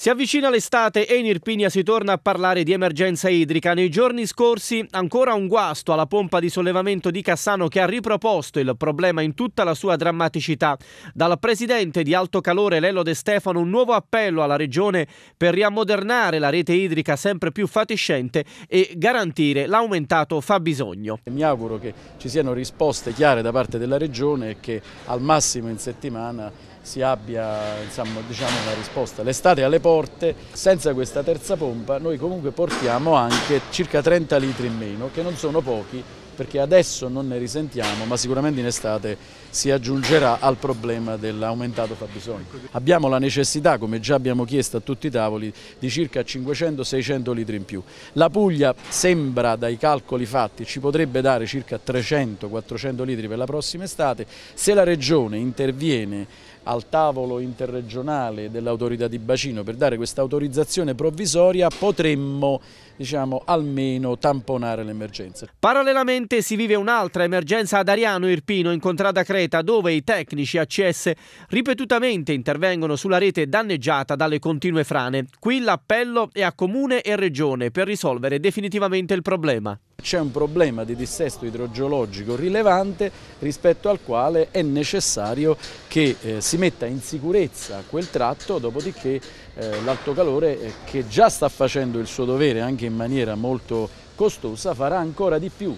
Si avvicina l'estate e in Irpinia si torna a parlare di emergenza idrica. Nei giorni scorsi ancora un guasto alla pompa di sollevamento di Cassano che ha riproposto il problema in tutta la sua drammaticità. Dal presidente di Alto Calore Lello De Stefano un nuovo appello alla regione per riammodernare la rete idrica sempre più fatiscente e garantire l'aumentato fabbisogno. Mi auguro che ci siano risposte chiare da parte della regione e che al massimo in settimana si abbia insomma, diciamo una risposta. L'estate alle porte, senza questa terza pompa noi comunque portiamo anche circa 30 litri in meno, che non sono pochi perché adesso non ne risentiamo, ma sicuramente in estate si aggiungerà al problema dell'aumentato fabbisogno. Abbiamo la necessità, come già abbiamo chiesto a tutti i tavoli, di circa 500-600 litri in più. La Puglia sembra, dai calcoli fatti, ci potrebbe dare circa 300-400 litri per la prossima estate. Se la Regione interviene al tavolo interregionale dell'autorità di bacino per dare questa autorizzazione provvisoria potremmo diciamo, almeno tamponare l'emergenza. Parallelamente Parallelamente si vive un'altra emergenza ad Ariano Irpino, in contrada Creta, dove i tecnici ACS ripetutamente intervengono sulla rete danneggiata dalle continue frane. Qui l'appello è a Comune e Regione per risolvere definitivamente il problema. C'è un problema di dissesto idrogeologico rilevante rispetto al quale è necessario che eh, si metta in sicurezza quel tratto, dopodiché eh, l'alto calore eh, che già sta facendo il suo dovere anche in maniera molto costosa farà ancora di più.